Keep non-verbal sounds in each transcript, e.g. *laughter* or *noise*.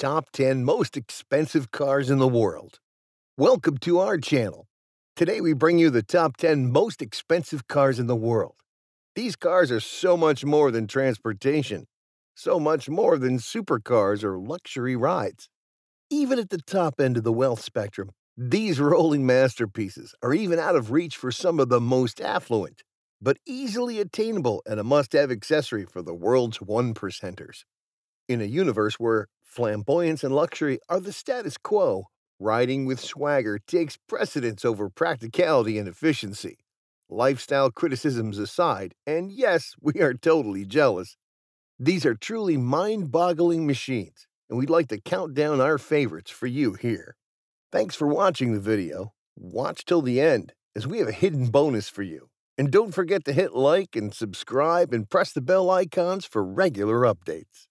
top 10 most expensive cars in the world. Welcome to our channel. Today we bring you the top 10 most expensive cars in the world. These cars are so much more than transportation, so much more than supercars or luxury rides. Even at the top end of the wealth spectrum, these *laughs* rolling masterpieces are even out of reach for some of the most affluent, but easily attainable and a must have accessory for the world's one percenters. In a universe where Flamboyance and luxury are the status quo. Riding with swagger takes precedence over practicality and efficiency. Lifestyle criticisms aside, and yes, we are totally jealous, these are truly mind boggling machines, and we'd like to count down our favorites for you here. Thanks for watching the video. Watch till the end, as we have a hidden bonus for you. And don't forget to hit like and subscribe and press the bell icons for regular updates.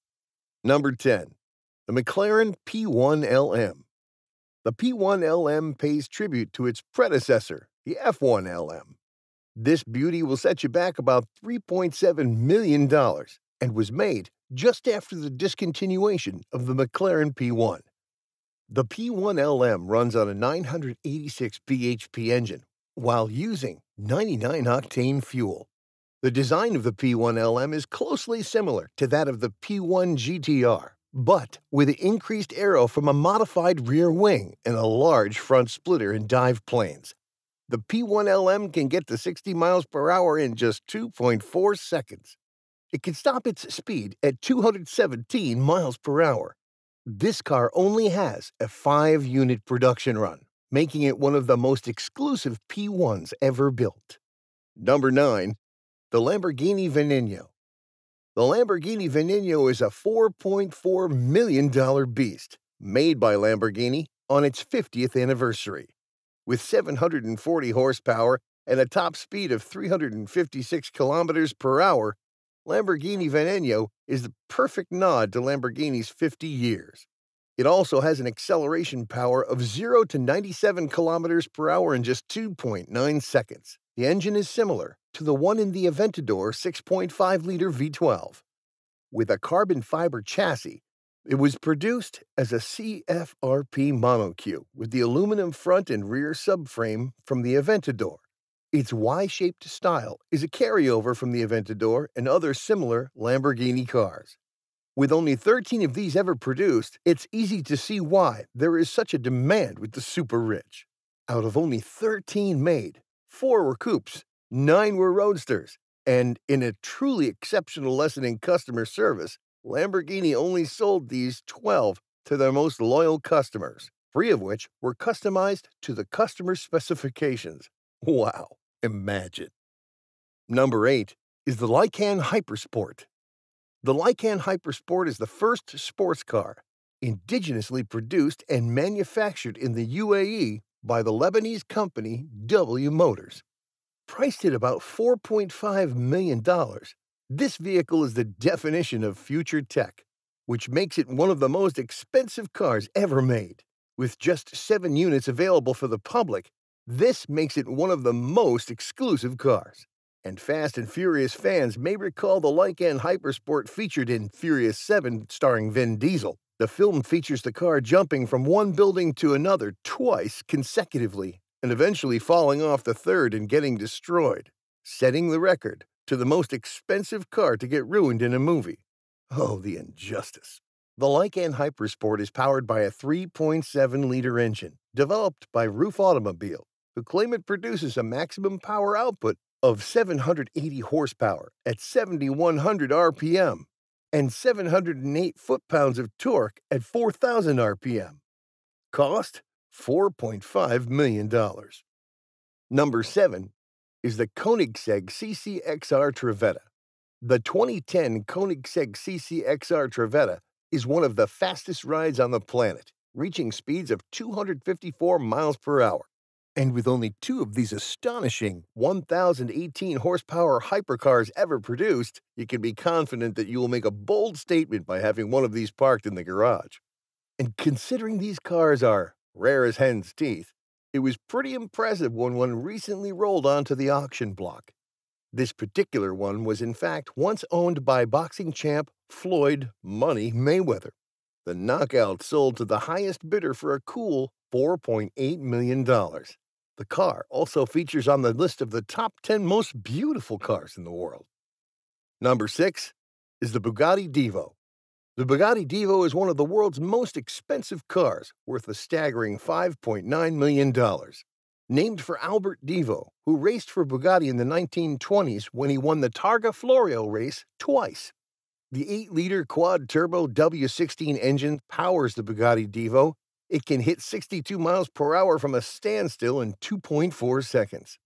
Number 10 the McLaren P1LM. The P1LM pays tribute to its predecessor, the F1LM. This beauty will set you back about $3.7 million and was made just after the discontinuation of the McLaren P1. The P1LM runs on a 986 bhp engine while using 99 octane fuel. The design of the P1LM is closely similar to that of the P1 GTR, but with an increased aero from a modified rear wing and a large front splitter in dive planes. The P1LM can get to 60 miles per hour in just 2.4 seconds. It can stop its speed at 217 miles per hour. This car only has a 5-unit production run, making it one of the most exclusive P1s ever built. Number 9. The Lamborghini Veneno the Lamborghini Veneno is a $4.4 million beast, made by Lamborghini on its 50th anniversary. With 740 horsepower and a top speed of 356 kilometers per hour, Lamborghini Veneno is the perfect nod to Lamborghini's 50 years. It also has an acceleration power of 0 to 97 kilometers per hour in just 2.9 seconds. The engine is similar to the one in the Aventador 6.5-liter V12. With a carbon fiber chassis, it was produced as a CFRP monocue with the aluminum front and rear subframe from the Aventador. Its Y-shaped style is a carryover from the Aventador and other similar Lamborghini cars. With only 13 of these ever produced, it's easy to see why there is such a demand with the super rich. Out of only 13 made, four were coupes, nine were roadsters, and in a truly exceptional lesson in customer service, Lamborghini only sold these 12 to their most loyal customers, three of which were customized to the customer's specifications. Wow, imagine. Number 8 is the Lycan Hypersport. The Lycan Hypersport is the first sports car indigenously produced and manufactured in the UAE by the Lebanese company W Motors. Priced at about $4.5 million, this vehicle is the definition of future tech, which makes it one of the most expensive cars ever made. With just seven units available for the public, this makes it one of the most exclusive cars. And Fast and Furious fans may recall the Lycan Hypersport featured in Furious 7 starring Vin Diesel. The film features the car jumping from one building to another twice consecutively and eventually falling off the third and getting destroyed, setting the record to the most expensive car to get ruined in a movie. Oh, the injustice. The Lycan Hypersport is powered by a 3.7 liter engine developed by Roof Automobile, who claim it produces a maximum power output of 780 horsepower at 7,100 RPM and 708 foot-pounds of torque at 4,000 RPM. Cost $4.5 million. Number 7 is the Koenigsegg CCXR Trevetta. The 2010 Koenigsegg CCXR Trevetta is one of the fastest rides on the planet, reaching speeds of 254 miles per hour. And with only two of these astonishing 1,018 horsepower hypercars ever produced, you can be confident that you will make a bold statement by having one of these parked in the garage. And considering these cars are rare as hen's teeth, it was pretty impressive when one recently rolled onto the auction block. This particular one was, in fact, once owned by boxing champ Floyd Money Mayweather. The knockout sold to the highest bidder for a cool $4.8 million. The car also features on the list of the top 10 most beautiful cars in the world. Number 6 is the Bugatti Devo. The Bugatti Devo is one of the world's most expensive cars, worth a staggering $5.9 million. Named for Albert Devo, who raced for Bugatti in the 1920s when he won the Targa Florio race twice. The 8 liter quad turbo W16 engine powers the Bugatti Devo it can hit 62 miles per hour from a standstill in 2.4 seconds.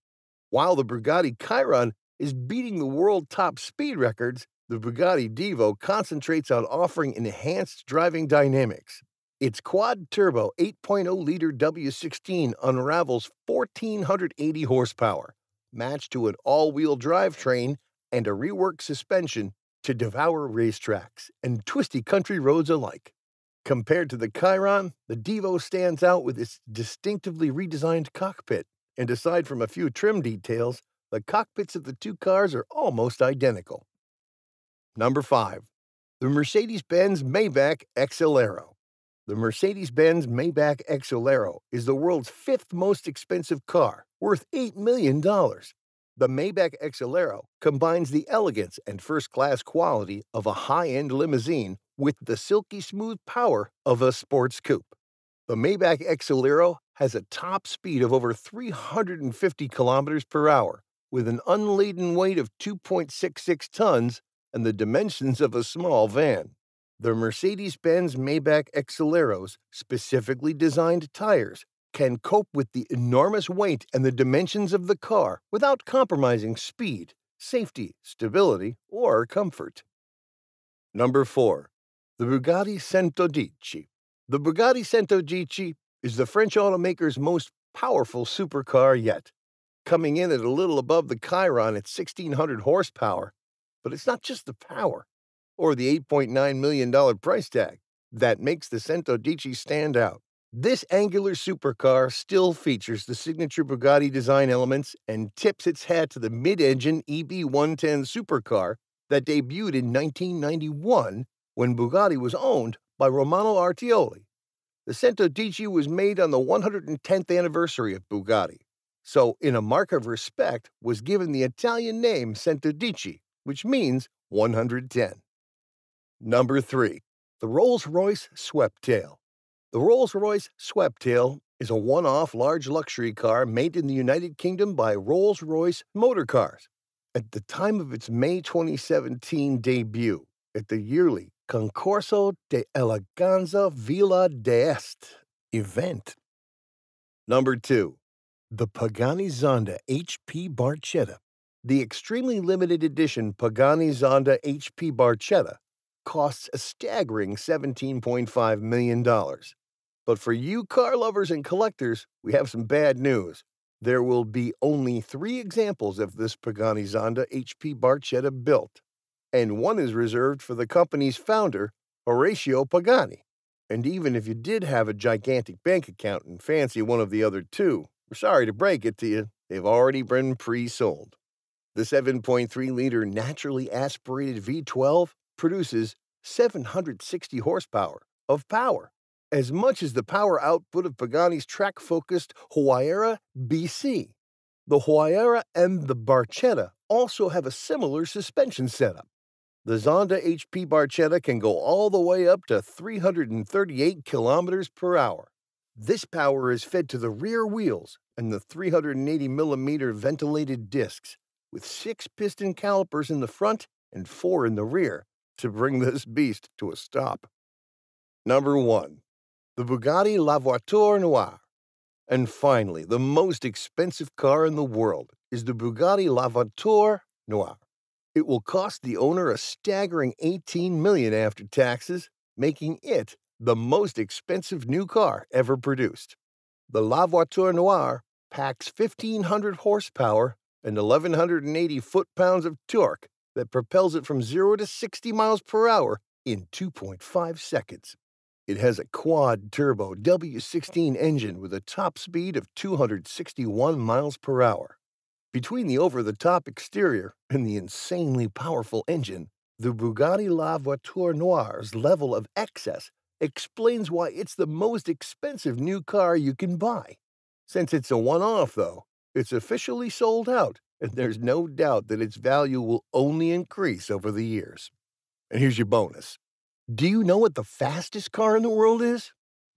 While the Bugatti Chiron is beating the world top speed records, the Bugatti Devo concentrates on offering enhanced driving dynamics. Its quad turbo 8.0 liter W16 unravels 1,480 horsepower, matched to an all wheel drivetrain and a reworked suspension to devour racetracks and twisty country roads alike. Compared to the Chiron, the Devo stands out with its distinctively redesigned cockpit, and aside from a few trim details, the cockpits of the two cars are almost identical. Number 5. The Mercedes-Benz Maybach Exilero. The Mercedes-Benz Maybach Exilero is the world's fifth most expensive car, worth $8 million. The Maybach Exilero combines the elegance and first-class quality of a high-end limousine with the silky smooth power of a sports coupe. The Maybach Exilero has a top speed of over 350 kilometers per hour with an unladen weight of 2.66 tons and the dimensions of a small van. The Mercedes-Benz Maybach Exilero's specifically designed tires can cope with the enormous weight and the dimensions of the car without compromising speed, safety, stability, or comfort. Number 4 the Bugatti Centodici. The Bugatti Centodici is the French automaker's most powerful supercar yet, coming in at a little above the Chiron at 1,600 horsepower. But it's not just the power, or the $8.9 million price tag, that makes the Centodici stand out. This angular supercar still features the signature Bugatti design elements and tips its hat to the mid engine EB110 supercar that debuted in 1991 when Bugatti was owned by Romano Artioli. The Sant'Odice was made on the 110th anniversary of Bugatti, so in a mark of respect was given the Italian name Sant'Odice, which means 110. Number 3. The Rolls-Royce Sweptail. The Rolls-Royce Sweptail is a one-off large luxury car made in the United Kingdom by Rolls-Royce Motor Cars. At the time of its May 2017 debut at the yearly Concorso de Eleganza Villa d'Este event. Number two, the Pagani Zonda H.P. Barchetta. The extremely limited edition Pagani Zonda H.P. Barchetta costs a staggering $17.5 million. But for you car lovers and collectors, we have some bad news. There will be only three examples of this Pagani Zonda HP Barchetta built and one is reserved for the company's founder, Horatio Pagani. And even if you did have a gigantic bank account and fancy one of the other two, we're sorry to break it to you, they've already been pre sold. The 7.3 liter naturally aspirated V12 produces 760 horsepower of power, as much as the power output of Pagani's track focused Huayra BC. The Huayra and the Barchetta also have a similar suspension setup. The Zonda HP Barchetta can go all the way up to 338 kilometers per hour. This power is fed to the rear wheels and the 380 millimeter ventilated discs, with six piston calipers in the front and four in the rear to bring *laughs* this beast to a stop. Number one, the Bugatti La Voiture Noire. And finally, the most expensive car in the world is the Bugatti La Voiture Noire. It will cost the owner a staggering 18 million after taxes, making it the most expensive new car ever produced. The La Voiture Noire packs 1500 horsepower and 1180 foot-pounds of torque that propels it from 0 to 60 miles per hour in 2.5 seconds. It has a quad turbo W16 engine with a top speed of 261 miles per hour. Between the over the top exterior and the insanely powerful engine, the Bugatti La Voiture Noire's level of excess explains why it's the most expensive new car you can buy. Since it's a one off, though, it's officially sold out, and there's no doubt that its value will only increase over the years. And here's your bonus Do you know what the fastest car in the world is?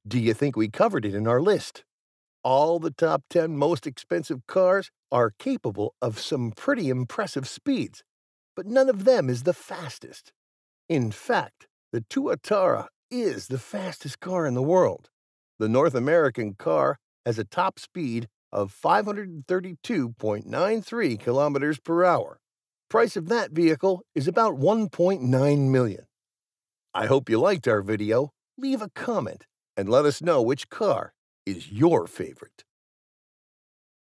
Do you think we covered it in our list? all the top 10 most expensive cars are capable of some pretty impressive speeds, but none of them is the fastest. In fact, the Tuatara is the fastest car in the world. The North American car has a top speed of 532.93 kilometers per hour. Price of that vehicle is about 1.9 million. I hope you liked our video. Leave a comment and let us know which car is your favorite.